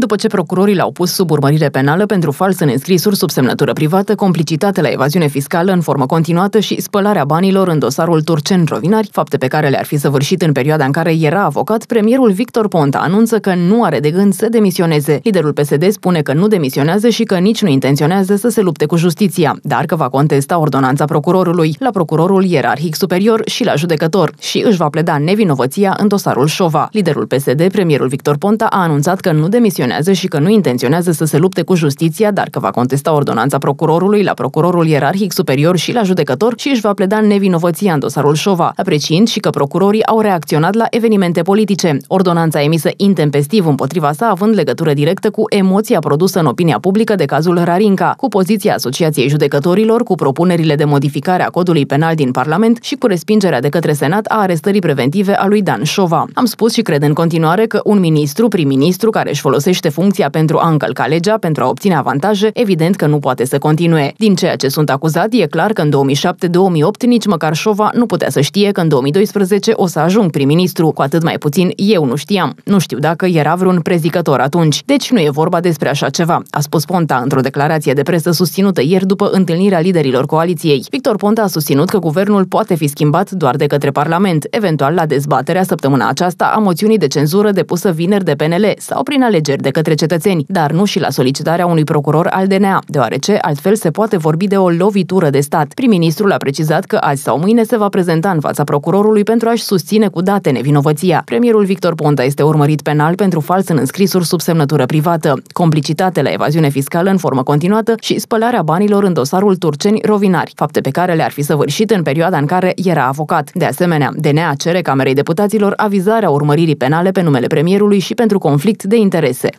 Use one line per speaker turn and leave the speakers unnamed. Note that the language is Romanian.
după ce procurorii l-au pus sub urmărire penală pentru fals în înscrisuri sub semnătură privată, complicitate la evaziune fiscală în formă continuată și spălarea banilor în dosarul Turcen Rovinari, fapte pe care le-ar fi săvârșit în perioada în care era avocat, premierul Victor Ponta anunță că nu are de gând să demisioneze. Liderul PSD spune că nu demisionează și că nici nu intenționează să se lupte cu justiția, dar că va contesta ordonanța procurorului, la procurorul ierarhic superior și la judecător și își va pleda nevinovăția în dosarul Șova. Liderul PSD, premierul Victor Ponta, a anunțat că nu demisionează reacționează și că nu intenționează să se lupte cu justiția, dar că va contesta ordonanța procurorului la procurorul ierarhic superior și la judecător și își va pleda nevinovăția în dosarul Șova, apreciind și că procurorii au reacționat la evenimente politice. Ordonanța emisă intempestiv împotriva sa având legătură directă cu emoția produsă în opinia publică de cazul Rarinca, cu poziția Asociației Judecătorilor, cu propunerile de modificare a codului penal din Parlament și cu respingerea de către Senat a arestării preventive a lui Dan Șova. Am spus și cred în continuare că un ministru, prim-ministru care își folosește folosește funcția pentru a încălca legea, pentru a obține avantaje, evident că nu poate să continue. Din ceea ce sunt acuzat, e clar că în 2007-2008 nici măcar Șova nu putea să știe că în 2012 o să ajung prim-ministru, cu atât mai puțin eu nu știam. Nu știu dacă era vreun prezicător atunci. Deci nu e vorba despre așa ceva, a spus Ponta într-o declarație de presă susținută ieri după întâlnirea liderilor coaliției. Victor Ponta a susținut că guvernul poate fi schimbat doar de către Parlament, eventual la dezbaterea săptămâna aceasta a moțiunii de cenzură depusă vineri de PNL sau prin alegeri de de către cetățeni, dar nu și la solicitarea unui procuror al DNA, deoarece altfel se poate vorbi de o lovitură de stat. Prim-ministrul a precizat că azi sau mâine se va prezenta în fața procurorului pentru a-și susține cu date nevinovăția. Premierul Victor Ponta este urmărit penal pentru fals în înscrisuri sub semnătură privată, complicitate la evaziune fiscală în formă continuată și spălarea banilor în dosarul turceni rovinari, fapte pe care le-ar fi săvârșit în perioada în care era avocat. De asemenea, DNA cere Camerei Deputaților avizarea urmăririi penale pe numele premierului și pentru conflict de interese.